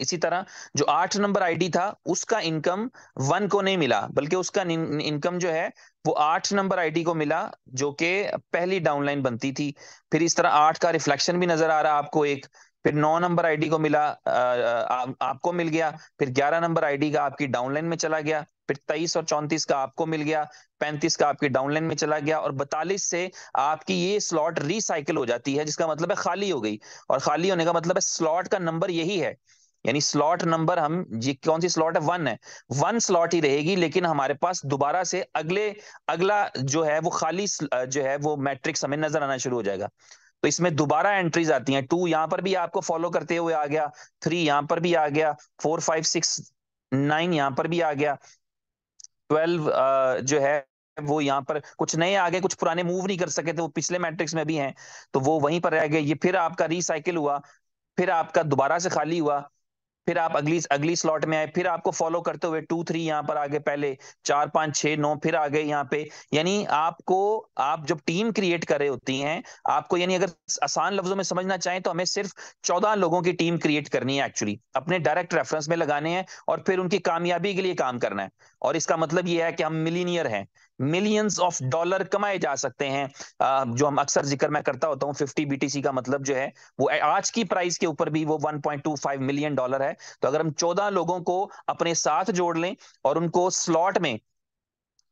इसी तरह जो आठ नंबर आईडी था उसका इनकम वन को नहीं मिला बल्कि उसका इनकम जो है वो आठ नंबर आईडी को मिला जो कि पहली डाउनलाइन बनती थी फिर इस तरह आठ का रिफ्लेक्शन भी नजर आ रहा आपको एक फिर नौ नंबर आईडी को मिला आ, आ, आपको मिल गया फिर ग्यारह नंबर आईडी का आपकी डाउनलाइन में चला गया फिर तेईस और चौंतीस का आपको मिल गया पैंतीस का आपकी डाउनलाइन में चला गया और बतालीस से आपकी ये स्लॉट रिसाइकिल हो जाती है जिसका मतलब है खाली हो गई और खाली होने का मतलब है स्लॉट का नंबर यही है यानी स्लॉट नंबर हम ये कौन सी स्लॉट है वन है वन स्लॉट ही रहेगी लेकिन हमारे पास दोबारा से अगले अगला जो है वो खाली जो है वो मैट्रिक्स हमें नजर आना शुरू हो जाएगा तो इसमें दोबारा एंट्रीज आती हैं टू यहाँ पर भी आपको फॉलो करते हुए आ गया थ्री यहाँ पर भी आ गया फोर फाइव सिक्स नाइन यहाँ पर भी आ गया ट्वेल्व जो है वो यहाँ पर कुछ नए आ गए कुछ पुराने मूव नहीं कर सके थे वो पिछले मैट्रिक्स में भी हैं तो वो वहीं पर रह गए ये फिर आपका रिसाइकिल हुआ फिर आपका दोबारा से खाली हुआ फिर आप अगली अगली स्लॉट में आए फिर आपको फॉलो करते हुए टू थ्री यहाँ पर आगे पहले चार पांच छह नौ फिर आगे यहाँ पे यानी आपको आप जब टीम क्रिएट कर रहे होती हैं आपको यानी अगर आसान लफ्जों में समझना चाहें तो हमें सिर्फ चौदह लोगों की टीम क्रिएट करनी है एक्चुअली अपने डायरेक्ट रेफरेंस में लगाने हैं और फिर उनकी कामयाबी के लिए काम करना है और इसका मतलब यह है कि हम मिलीनियर हैं मिलियंस ऑफ डॉलर कमाए जा सकते हैं जो हम अक्सर जिक्र मैं करता होता हूँ फिफ्टी बीटीसी का मतलब जो है वो आज की प्राइस के ऊपर भी वो 1.25 मिलियन डॉलर है तो अगर हम 14 लोगों को अपने साथ जोड़ लें और उनको स्लॉट में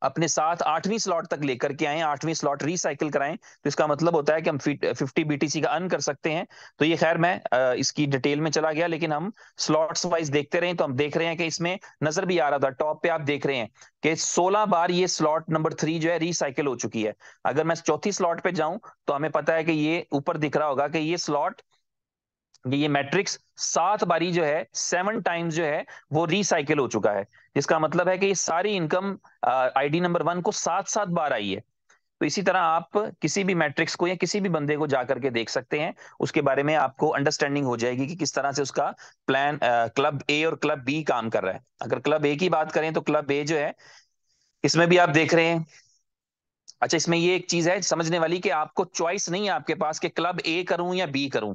अपने साथ आठवीं स्लॉट तक लेकर के आए आठवीं स्लॉट रिसाइकिल कराएं तो इसका मतलब होता है कि हम फिफ्टी बीटीसी का अर्न कर सकते हैं तो ये खैर मैं इसकी डिटेल में चला गया लेकिन हम स्लॉट्स वाइज देखते रहे तो हम देख रहे हैं कि इसमें नजर भी आ रहा था टॉप पे आप देख रहे हैं कि 16 बार ये स्लॉट नंबर थ्री जो है रिसाइकिल हो चुकी है अगर मैं चौथी स्लॉट पे जाऊं तो हमें पता है कि ये ऊपर दिख रहा होगा कि ये स्लॉट ये मैट्रिक्स सात बारी जो है सेवन टाइम्स जो है वो रिसाइकिल हो चुका है जिसका मतलब है कि ये सारी इनकम आईडी नंबर वन को सात सात बार आई है तो इसी तरह आप किसी भी मैट्रिक्स को या किसी भी बंदे को जा करके देख सकते हैं उसके बारे में आपको अंडरस्टैंडिंग हो जाएगी कि किस तरह से उसका प्लान क्लब ए और क्लब बी काम कर रहा है अगर क्लब ए की बात करें तो क्लब ए जो है इसमें भी आप देख रहे हैं अच्छा इसमें ये एक चीज है समझने वाली कि आपको चॉइस नहीं है आपके पास कि क्लब ए करूं या बी करूं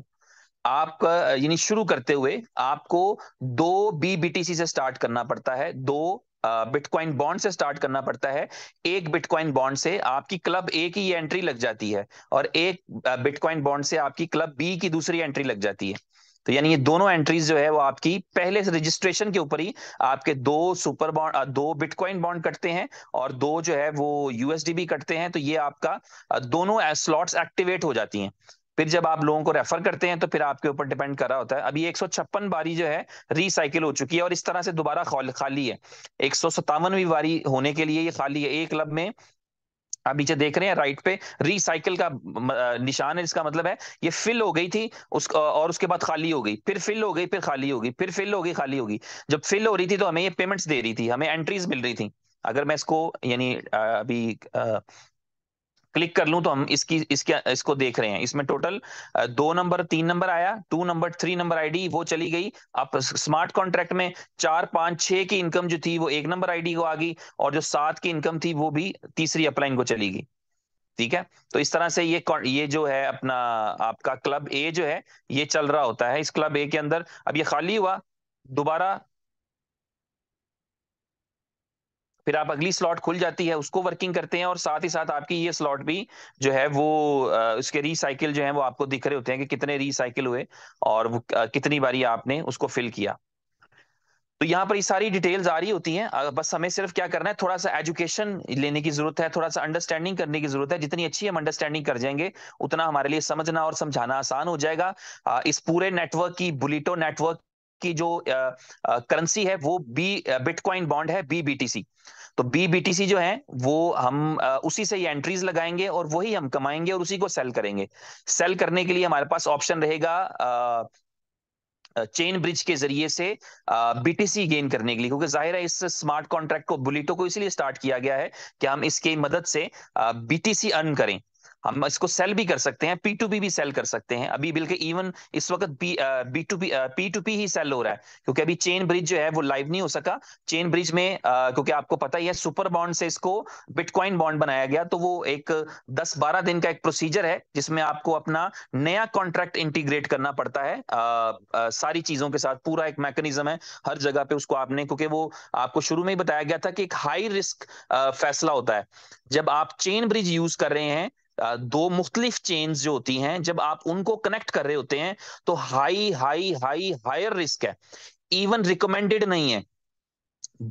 आपका यानी शुरू करते हुए आपको दो बी बीटीसी से स्टार्ट करना पड़ता है दो बिटकॉइन बॉन्ड से स्टार्ट करना पड़ता है एक बिटकॉइन बॉन्ड से आपकी क्लब ए की ये एंट्री लग जाती है और एक बिटकॉइन बॉन्ड से आपकी क्लब बी की दूसरी एंट्री लग जाती है तो यानी ये दोनों एंट्रीज जो है वो आपकी पहले से रजिस्ट्रेशन के ऊपर ही आपके दो सुपर बॉन्ड दो बिटकॉइन बॉन्ड कटते हैं और दो जो है वो यूएसडी भी कटते हैं तो ये आपका दोनों स्लॉट्स एक्टिवेट हो जाती हैं फिर जब आप लोगों को रेफर करते हैं तो फिर आपके ऊपर डिपेंड करा होता है अभी एक बारी जो है रिसाइकिल हो चुकी है और इस तरह से दोबारा खाली है एक बारी होने के लिए ये खाली है एक क्लब में आप नीचे देख रहे हैं राइट पे रिसाइकिल का निशान है इसका मतलब है ये फिल हो गई थी उस और उसके बाद खाली हो गई फिर फिल हो गई फिर खाली होगी फिर फिल हो गई खाली होगी जब फिल हो रही थी तो हमें ये पेमेंट्स दे रही थी हमें एंट्रीज मिल रही थी अगर मैं इसको यानी अभी क्लिक कर लूं तो हम इसकी इसके इसको देख रहे हैं इसमें टोटल दो नंबर तीन नंबर आया two number three number ID वो चली गई अब स्मार्ट कॉन्ट्रैक्ट में चार पांच छह की इनकम जो थी वो एक नंबर आईडी को आ गई और जो सात की इनकम थी वो भी तीसरी अपलाइन को चली गई ठीक है तो इस तरह से ये ये जो है अपना आपका क्लब ए जो है ये चल रहा होता है इस क्लब ए के अंदर अब ये खाली हुआ दोबारा फिर आप अगली स्लॉट खुल जाती है उसको वर्किंग करते हैं और साथ ही साथ आपकी ये स्लॉट भी जो है वो उसके रिसाइकिल जो है वो आपको दिख रहे होते हैं कि कितने रिसाइकिल हुए और कितनी बारी आपने उसको फिल किया तो यहाँ पर ये सारी डिटेल्स आ रही होती हैं बस हमें सिर्फ क्या करना है थोड़ा सा एजुकेशन लेने की जरूरत है थोड़ा सा अंडरस्टैंडिंग करने की जरूरत है जितनी अच्छी हम अंडरस्टैंडिंग कर जाएंगे उतना हमारे लिए समझना और समझाना आसान हो जाएगा इस पूरे नेटवर्क की बुलिटो नेटवर्क की जो करेंसी है वो बी बिटकॉइन बॉन्ड है बी बीटीसी तो बी बीटीसी जो है वो हम उसी से ये एंट्रीज लगाएंगे और वही हम कमाएंगे और उसी को सेल करेंगे सेल करने के लिए हमारे पास ऑप्शन रहेगा चेन ब्रिज के जरिए से बीटीसी गेन करने के लिए क्योंकि जाहिर है इस स्मार्ट कॉन्ट्रैक्ट को बुलेटो को इसलिए स्टार्ट किया गया है कि हम इसके मदद से बीटीसी अर्न करें हम इसको सेल भी कर सकते हैं पी टू पी भी सेल कर सकते हैं अभी बिल्कुल इवन इस वक्त P B two P P two P ही सेल हो रहा है क्योंकि अभी चेन ब्रिज जो है वो लाइव नहीं हो सका चेन ब्रिज में क्योंकि आपको पता ही है सुपर बॉन्ड से इसको बिटकॉइन बॉन्ड बनाया गया तो वो एक दस बारह दिन का एक प्रोसीजर है जिसमें आपको अपना नया कॉन्ट्रैक्ट इंटीग्रेट करना पड़ता है आ, आ, सारी चीजों के साथ पूरा एक मैकेनिज्म है हर जगह पे उसको आपने क्योंकि वो आपको शुरू में ही बताया गया था कि एक हाई रिस्क फैसला होता है जब आप चेन ब्रिज यूज कर रहे हैं दो मुख्तलिफ चेन्स जो होती हैं जब आप उनको कनेक्ट कर रहे होते हैं तो high high high higher risk है इवन रिकमेंडेड नहीं है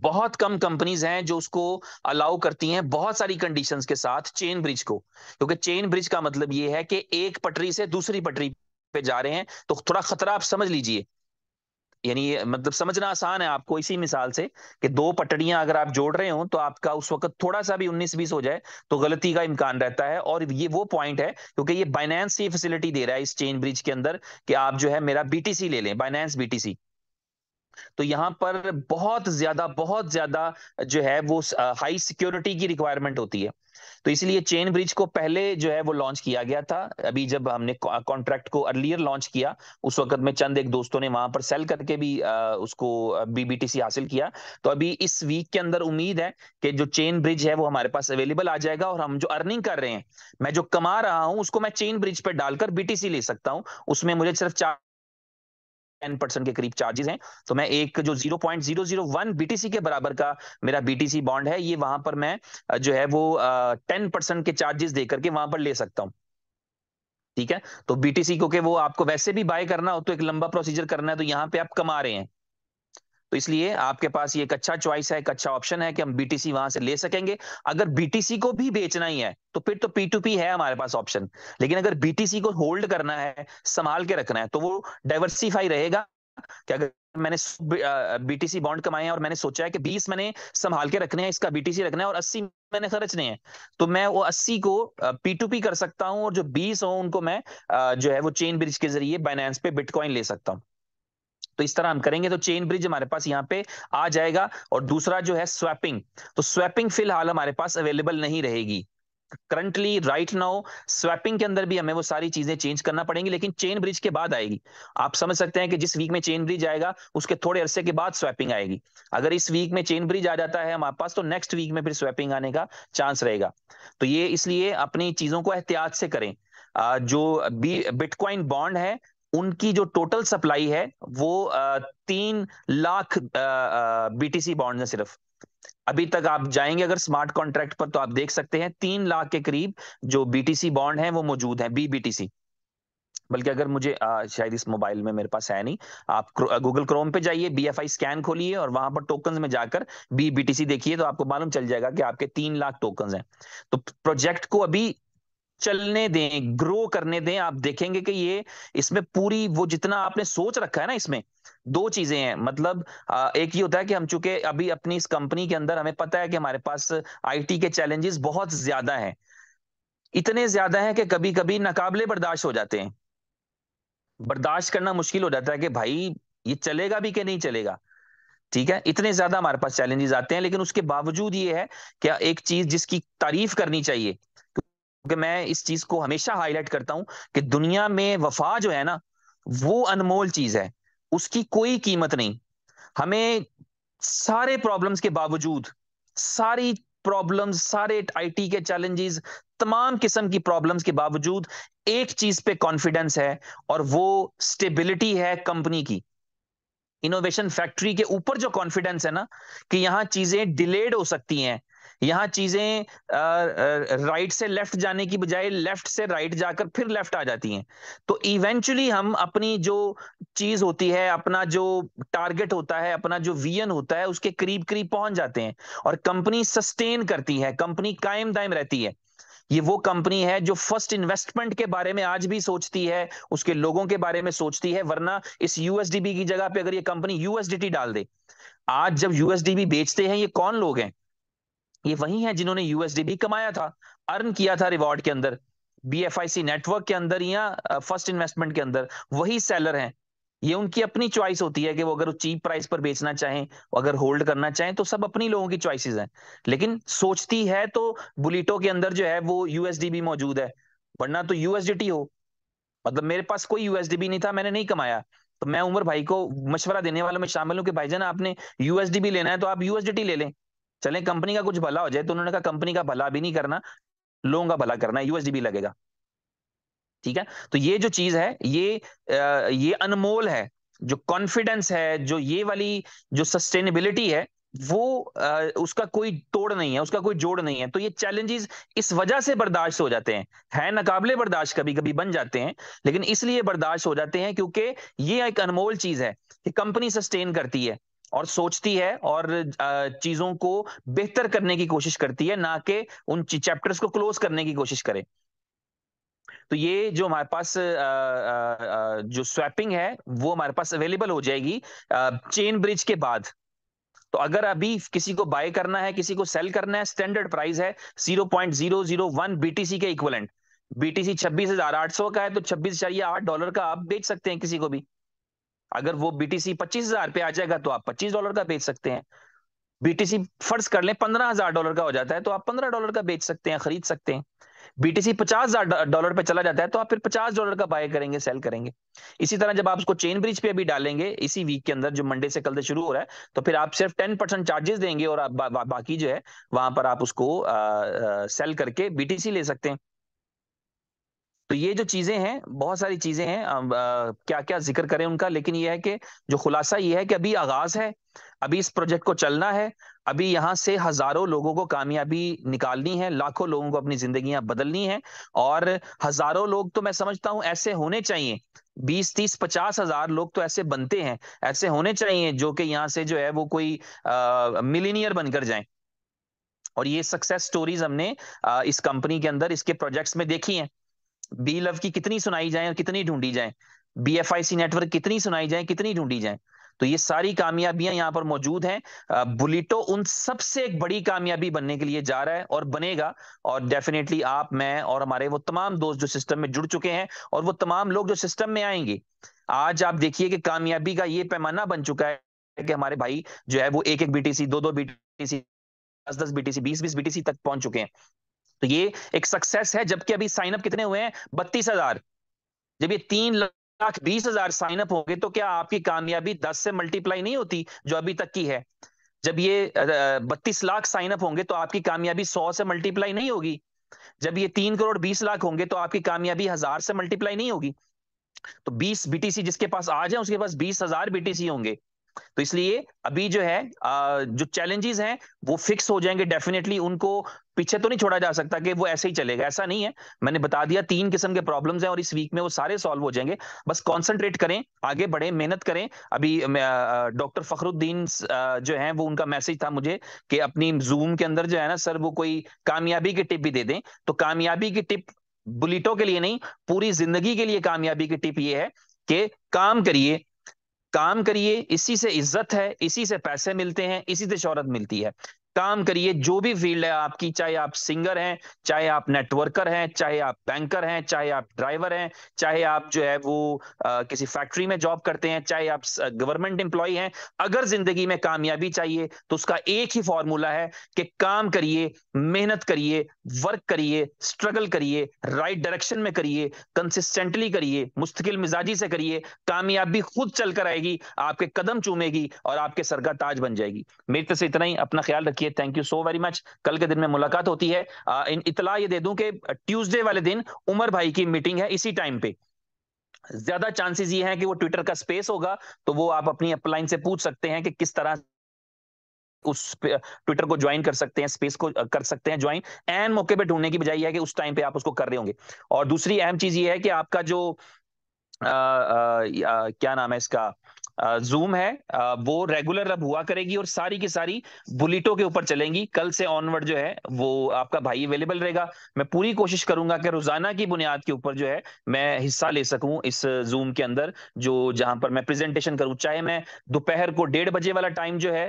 बहुत कम कंपनीज हैं जो उसको अलाउ करती हैं बहुत सारी कंडीशंस के साथ चेन ब्रिज को क्योंकि चेन ब्रिज का मतलब ये है कि एक पटरी से दूसरी पटरी पे जा रहे हैं तो थोड़ा खतरा आप समझ लीजिए यानी मतलब समझना आसान है आपको इसी मिसाल से कि दो पटड़ियां अगर आप जोड़ रहे हो तो आपका उस वक्त थोड़ा सा भी उन्नीस बीस हो जाए तो गलती का इम्कान रहता है और ये वो पॉइंट है क्योंकि ये बाइनेंस ये फैसिलिटी दे रहा है इस चेन ब्रिज के अंदर कि आप जो है मेरा बीटीसी ले लें बाइनेंस बीटीसी तो यहाँ पर बहुत ज्यादा बहुत ज्यादा जो है वो हाई सिक्योरिटी की रिक्वायरमेंट होती है तो इसलिए चेन ब्रिज को पहले जो है वो लॉन्च किया गया था अभी जब हमने कॉन्ट्रैक्ट को अर्लियर लॉन्च किया उस वक्त में चंद एक दोस्तों ने वहां पर सेल करके भी आ, उसको बीबीटीसी हासिल किया तो अभी इस वीक के अंदर उम्मीद है कि जो चेन ब्रिज है वो हमारे पास अवेलेबल आ जाएगा और हम जो अर्निंग कर रहे हैं मैं जो कमा रहा हूं उसको मैं चेन ब्रिज पर डालकर बीटीसी ले सकता हूँ उसमें मुझे सिर्फ चार टेन परसेंट के करीब चार्जेस हैं तो मैं एक जो zero point zero zero one BTC के बराबर का मेरा बीटीसी बॉन्ड है ये वहां पर मैं जो है वो टेन परसेंट के चार्जेस दे करके वहां पर ले सकता हूँ ठीक है तो बीटीसी को के वो आपको वैसे भी बाय करना हो तो एक लंबा प्रोसीजर करना है तो यहाँ पे आप कमा रहे हैं तो इसलिए आपके पास ये एक अच्छा चॉइस है एक अच्छा ऑप्शन है कि हम बीटीसी वहां से ले सकेंगे अगर बीटीसी को भी बेचना ही है तो फिर तो पी टू पी है हमारे पास ऑप्शन लेकिन अगर बीटीसी को होल्ड करना है संभाल के रखना है तो वो डाइवर्सिफाई रहेगा कि अगर मैंने बीटीसी बॉन्ड कमाए हैं और मैंने सोचा है कि 20 मैंने संभाल के रखने हैं इसका बीटीसी रखना है और 80 मैंने खर्चने हैं तो मैं वो 80 को पी कर सकता हूं और जो 20 हो उनको मैं जो है वो चेन ब्रिज के जरिए बाइनेंस पे बिटकॉइन ले सकता हूं तो इस तरह हम करेंगे तो चेन ब्रिज हमारे पास यहाँ पे आ जाएगा और दूसरा जो है स्वैपिंग तो स्वैपिंग फिलहाल हमारे पास अवेलेबल नहीं रहेगी करंटली राइट नाउ स्वैपिंग के अंदर भी हमें वो सारी चीजें चेंज करना पड़ेंगी लेकिन चेन ब्रिज के बाद आएगी आप समझ सकते हैं कि जिस वीक में चेन ब्रिज आएगा उसके थोड़े अरसे के बाद स्वैपिंग आएगी अगर इस वीक में चेन ब्रिज आ जाता है हमारे पास तो नेक्स्ट वीक में फिर स्वैपिंग आने का चांस रहेगा तो ये इसलिए अपनी चीजों को एहतियात से करें जो बिटकॉइन बॉन्ड है उनकी जो टोटल सप्लाई है वो तीन लाख बीटीसी बॉन्ड है सिर्फ अभी तक आप जाएंगे अगर स्मार्ट कॉन्ट्रैक्ट पर तो आप देख सकते हैं तीन लाख के करीब जो बीटीसी बॉन्ड है वो मौजूद है बी बीबीटीसी बल्कि अगर मुझे आ, शायद इस मोबाइल में मेरे पास है नहीं आप गूगल क्रोम पे जाइए बी एफ आई स्कैन खोलिए और वहां पर टोकन में जाकर बी बी देखिए तो आपको मालूम चल जाएगा कि आपके तीन लाख टोकन हैं तो प्रोजेक्ट को अभी चलने दें ग्रो करने दें आप देखेंगे कि ये इसमें पूरी वो जितना आपने सोच रखा है ना इसमें दो चीजें हैं मतलब एक ये होता है कि हम चूंकि अभी अपनी इस कंपनी के अंदर हमें पता है कि हमारे पास आईटी के चैलेंजेस बहुत ज्यादा हैं इतने ज्यादा हैं कि कभी कभी नाकाबले बर्दाश्त हो जाते हैं बर्दाश्त करना मुश्किल हो जाता है कि भाई ये चलेगा भी कि नहीं चलेगा ठीक है इतने ज्यादा हमारे पास चैलेंजेस आते हैं लेकिन उसके बावजूद ये है क्या एक चीज जिसकी तारीफ करनी चाहिए कि मैं इस चीज को हमेशा हाईलाइट करता हूं कि दुनिया में वफा जो है ना वो अनमोल चीज है उसकी कोई कीमत नहीं हमें सारे प्रॉब्लम्स के बावजूद सारी प्रॉब्लम्स सारे आईटी के चैलेंजेस तमाम किस्म की प्रॉब्लम्स के बावजूद एक चीज पे कॉन्फिडेंस है और वो स्टेबिलिटी है कंपनी की इनोवेशन फैक्ट्री के ऊपर जो कॉन्फिडेंस है ना कि यहाँ चीजें डिलेड हो सकती हैं यहाँ चीजें राइट से लेफ्ट जाने की बजाय लेफ्ट से राइट जाकर फिर लेफ्ट आ जाती हैं तो इवेंचुअली हम अपनी जो चीज होती है अपना जो टारगेट होता है अपना जो वीएन होता है उसके करीब करीब पहुंच जाते हैं और कंपनी सस्टेन करती है कंपनी कायम दायम रहती है ये वो कंपनी है जो फर्स्ट इन्वेस्टमेंट के बारे में आज भी सोचती है उसके लोगों के बारे में सोचती है वरना इस यूएसडीबी की जगह पे अगर ये कंपनी यूएसडीटी डाल दे आज जब यूएसडीबी बेचते हैं ये कौन लोग हैं ये वही है जिन्होंने यूएसडी भी कमाया था अर्न किया था रिवॉर्ड के अंदर सी नेटवर्क के अंदर या फर्स्ट इन्वेस्टमेंट के अंदर वही सेलर हैं ये उनकी अपनी चॉइस होती है कि वो अगर चीप प्राइस पर बेचना चाहें अगर होल्ड करना चाहें तो सब अपनी लोगों की चॉइसेस हैं लेकिन सोचती है तो बुलेटो के अंदर जो है वो यूएसडी भी मौजूद है वरना तो यूएसडीटी हो मतलब मेरे पास कोई यूएसडी भी नहीं था मैंने नहीं कमाया तो मैं उमर भाई को मशवरा देने वालों में शामिल हूँ कि भाई जान आपने यूएसडी भी लेना है तो आप यूएसडीटी ले लें चले कंपनी का कुछ भला हो जाए तो उन्होंने कहा कंपनी का भला भी नहीं करना लोगों का भला करना है यूएसडी लगेगा ठीक है तो ये जो चीज है ये ये अनमोल है जो कॉन्फिडेंस है जो ये वाली जो सस्टेनेबिलिटी है वो आ, उसका कोई तोड़ नहीं है उसका कोई जोड़ नहीं है तो ये चैलेंजेस इस वजह से बर्दाश्त हो जाते हैं है नकाबले बर्दाश्त कभी कभी बन जाते हैं लेकिन इसलिए बर्दाश्त हो जाते हैं क्योंकि ये एक अनमोल चीज है कि कंपनी सस्टेन करती है और सोचती है और चीजों को बेहतर करने की कोशिश करती है ना कि उन चैप्टर्स को क्लोज करने की कोशिश करे तो ये जो हमारे पास आ, आ, जो स्वैपिंग है वो हमारे पास अवेलेबल हो जाएगी चेन ब्रिज के बाद तो अगर अभी किसी को बाय करना है किसी को सेल करना है स्टैंडर्ड प्राइस है 0.001 बीटीसी के इक्वलेंट बीटीसी 26,800 का है तो छब्बीस चाहिए आठ डॉलर का आप बेच सकते हैं किसी को भी अगर वो बीटीसी पच्चीस हजार पे आ जाएगा तो आप पच्चीस डॉलर का बेच सकते हैं बीटीसी फर्ज कर लें पंद्रह हजार डॉलर का हो जाता है तो आप पंद्रह डॉलर का बेच सकते हैं खरीद सकते हैं बीटीसी पचास हजार डॉलर पे चला जाता है तो आप फिर पचास डॉलर का बाय करेंगे सेल करेंगे इसी तरह जब आप उसको चेन ब्रिज पे अभी डालेंगे इसी वीक के अंदर जो मंडे से कल से शुरू हो रहा है तो फिर आप सिर्फ टेन परसेंट चार्जेस देंगे और आप बा, बा, बाकी जो है वहां पर आप उसको आ, आ, सेल करके बीटीसी ले सकते हैं तो ये जो चीजें हैं बहुत सारी चीजें हैं क्या क्या जिक्र करें उनका लेकिन ये है कि जो खुलासा ये है कि अभी आगाज है अभी इस प्रोजेक्ट को चलना है अभी यहाँ से हजारों लोगों को कामयाबी निकालनी है लाखों लोगों को अपनी जिंदगियां बदलनी है और हजारों लोग तो मैं समझता हूँ ऐसे होने चाहिए बीस तीस पचास हजार लोग तो ऐसे बनते हैं ऐसे होने चाहिए जो कि यहाँ से जो है वो कोई मिलीनियर बनकर जाए और ये सक्सेस स्टोरीज हमने आ, इस कंपनी के अंदर इसके प्रोजेक्ट्स में देखी हैं बी लव की कितनी सुनाई जाए और कितनी ढूंढी जाए B F I C network कितनी सुनाई जाए कितनी ढूंढी जाए तो ये सारी कामयाबियां यहां पर मौजूद हैं बुलेटो उन सबसे एक बड़ी कामयाबी बनने के लिए जा रहा है और बनेगा और डेफिनेटली आप मैं और हमारे वो तमाम दोस्त जो सिस्टम में जुड़ चुके हैं और वो तमाम लोग जो सिस्टम में आएंगे आज आप देखिए कि कामयाबी का ये पैमाना बन चुका है कि हमारे भाई जो है वो एक एक बीटीसी दो दो बीटीसी दस दस बीटीसी बीस बीस बीटीसी तक पहुंच चुके हैं तो ये एक सक्सेस है जबकि अभी साइनअप कितने हुए हैं बत्तीस हजार जब ये तीन लाख बीस हजार साइनअप होंगे तो क्या आपकी कामयाबी दस से मल्टीप्लाई नहीं होती जो अभी तक की है जब ये बत्तीस लाख साइनअप होंगे तो आपकी कामयाबी सौ से मल्टीप्लाई नहीं होगी जब ये तीन करोड़ बीस लाख होंगे तो आपकी कामयाबी हजार से मल्टीप्लाई नहीं होगी तो बीस बीटीसी जिसके पास आज है उसके पास बीस हजार बीटीसी होंगे तो इसलिए अभी जो है जो चैलेंजेस हैं वो फिक्स हो जाएंगे डेफिनेटली उनको पीछे तो नहीं छोड़ा जा सकता कि वो ऐसे ही चलेगा ऐसा नहीं है मैंने बता दिया तीन किस्म के प्रॉब्लम्स हैं और इस वीक में वो सारे सॉल्व हो जाएंगे बस कंसंट्रेट करें आगे बढ़े मेहनत करें अभी डॉक्टर फखरुद्दीन जो है वो उनका मैसेज था मुझे कि अपनी जूम के अंदर जो है ना सर वो कोई कामयाबी की टिप भी दे दें तो कामयाबी की टिप बुलेटों के लिए नहीं पूरी जिंदगी के लिए कामयाबी की टिप ये है कि काम करिए काम करिए इसी से इज्जत है इसी से पैसे मिलते हैं इसी से शोहरत मिलती है काम करिए जो भी फील्ड है आपकी चाहे आप सिंगर हैं चाहे आप नेटवर्कर हैं चाहे आप बैंकर हैं चाहे आप ड्राइवर हैं चाहे आप जो है वो आ, किसी फैक्ट्री में जॉब करते हैं चाहे आप गवर्नमेंट एम्प्लॉय हैं अगर जिंदगी में कामयाबी चाहिए तो उसका एक ही फॉर्मूला है कि काम करिए मेहनत करिए वर्क करिए स्ट्रगल करिए राइट डायरेक्शन में करिए कंसिस्टेंटली करिए मुस्तकिल मिजाजी से करिए कामयाबी खुद चलकर आएगी आपके कदम चूमेगी और आपके सर का ताज बन जाएगी मेरी तरह तो से इतना ही अपना ख्याल रखिए किए thank you so very much कल के दिन में मुलाकात होती है इन इतला ये दे दूं कि ट्यूसडे वाले दिन उमर भाई की मीटिंग है इसी टाइम पे ज्यादा चांसेस ये हैं कि वो ट्विटर का स्पेस होगा तो वो आप अपनी अपलाइन से पूछ सकते हैं कि किस तरह उस ट्विटर को ज्वाइन कर सकते हैं स्पेस को कर सकते हैं ज्वाइन एन मौके पे ढूंढने की बजाय है कि उस टाइम पे आप उसको कर रहे होंगे और दूसरी अहम चीज ये है कि आपका जो आ, आ, आ, क्या नाम है इसका जूम है वो रेगुलर अब हुआ करेगी और सारी की सारी बुलेटो के ऊपर चलेंगी कल से ऑनवर्ड जो है वो आपका भाई अवेलेबल रहेगा मैं पूरी कोशिश करूंगा कि रोजाना की बुनियाद के ऊपर जो है मैं हिस्सा ले सकूं इस जूम के अंदर जो जहां पर मैं प्रेजेंटेशन करूं चाहे मैं दोपहर को डेढ़ बजे वाला टाइम जो है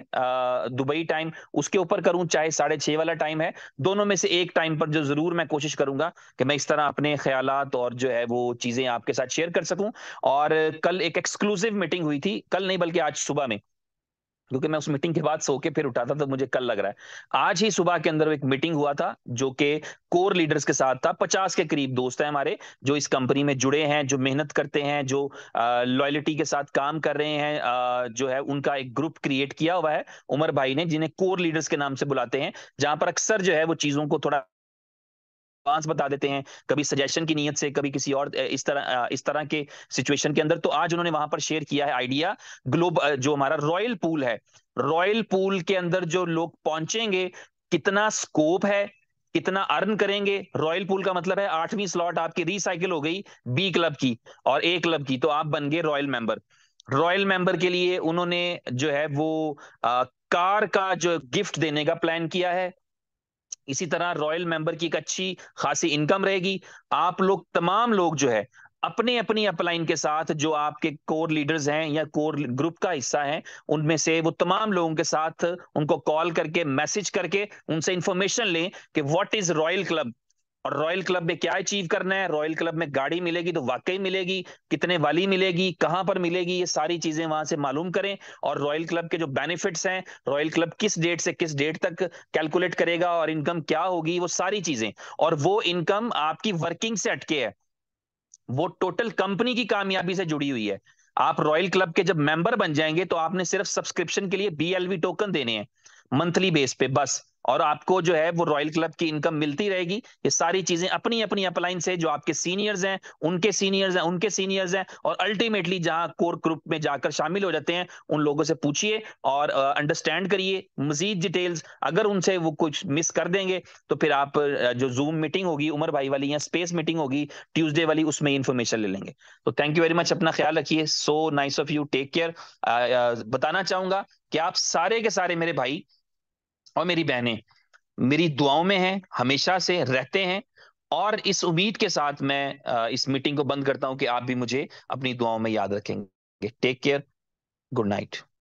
दुबई टाइम उसके ऊपर करूं चाहे साढ़े वाला टाइम है दोनों में से एक टाइम पर जो जरूर मैं कोशिश करूंगा कि मैं इस तरह अपने ख्याल और जो है वो चीजें आपके साथ शेयर कर सकूं और कल एक एक्सक्लूसिव मीटिंग हुई थी नहीं कल नहीं बल्कि आज सुबह में क्योंकि मैं उस मीटिंग के बाद सो के फिर उठा था तो मुझे कल लग रहा है आज ही सुबह के अंदर एक मीटिंग हुआ था जो कि कोर लीडर्स के साथ था पचास के करीब दोस्त हैं हमारे जो इस कंपनी में जुड़े हैं जो मेहनत करते हैं जो लॉयलिटी के साथ काम कर रहे हैं आ, जो है उनका एक ग्रुप क्रिएट किया हुआ है उमर भाई ने जिन्हें कोर लीडर्स के नाम से बुलाते हैं जहां पर अक्सर जो है वो चीजों को थोड़ा एडवांस बता देते हैं कभी सजेशन की नीयत से कभी किसी और इस तरह इस तरह के सिचुएशन के अंदर तो आज उन्होंने वहां पर शेयर किया है आइडिया ग्लोब जो हमारा रॉयल पूल है रॉयल पूल के अंदर जो लोग पहुंचेंगे कितना स्कोप है कितना अर्न करेंगे रॉयल पूल का मतलब है आठवीं स्लॉट आपकी रिसाइकिल हो गई बी क्लब की और ए क्लब की तो आप बन गए रॉयल मेंबर रॉयल मेंबर के लिए उन्होंने जो है वो आ, कार का जो गिफ्ट देने का प्लान किया है इसी तरह रॉयल मेंबर की एक अच्छी खासी इनकम रहेगी आप लोग तमाम लोग जो है अपने अपनी अपलाइन के साथ जो आपके कोर लीडर्स हैं या कोर ग्रुप का हिस्सा हैं उनमें से वो तमाम लोगों के साथ उनको कॉल करके मैसेज करके उनसे इंफॉर्मेशन लें कि व्हाट इज रॉयल क्लब और रॉयल क्लब में क्या अचीव करना है रॉयल क्लब में गाड़ी मिलेगी तो वाकई मिलेगी कितने वाली मिलेगी कहां पर मिलेगी ये सारी चीजें वहां से मालूम करें और रॉयल क्लब के जो बेनिफिट्स हैं रॉयल क्लब किस डेट से किस डेट तक कैलकुलेट करेगा और इनकम क्या होगी वो सारी चीजें और वो इनकम आपकी वर्किंग से अटके है वो टोटल कंपनी की कामयाबी से जुड़ी हुई है आप रॉयल क्लब के जब मेंबर बन जाएंगे तो आपने सिर्फ सब्सक्रिप्शन के लिए बीएलवी टोकन देने हैं मंथली बेस पे बस और आपको जो है वो रॉयल क्लब की इनकम मिलती रहेगी ये सारी चीजें अपनी अपनी अपलाइंस है जो आपके सीनियर्स हैं उनके सीनियर्स हैं उनके सीनियर्स हैं और अल्टीमेटली जहाँ कोर ग्रुप में जाकर शामिल हो जाते हैं उन लोगों से पूछिए और अंडरस्टैंड करिए मजीद डिटेल्स अगर उनसे वो कुछ मिस कर देंगे तो फिर आप जो जूम मीटिंग होगी उमर भाई वाली या स्पेस मीटिंग होगी ट्यूजडे वाली उसमें इन्फॉर्मेशन ले लेंगे तो थैंक यू वेरी मच अपना ख्याल रखिए so nice of you take care बताना चाहूंगा कि आप सारे के सारे मेरे भाई और मेरी बहनें मेरी दुआओं में हैं हमेशा से रहते हैं और इस उम्मीद के साथ मैं इस मीटिंग को बंद करता हूं कि आप भी मुझे अपनी दुआओं में याद रखेंगे टेक केयर गुड नाइट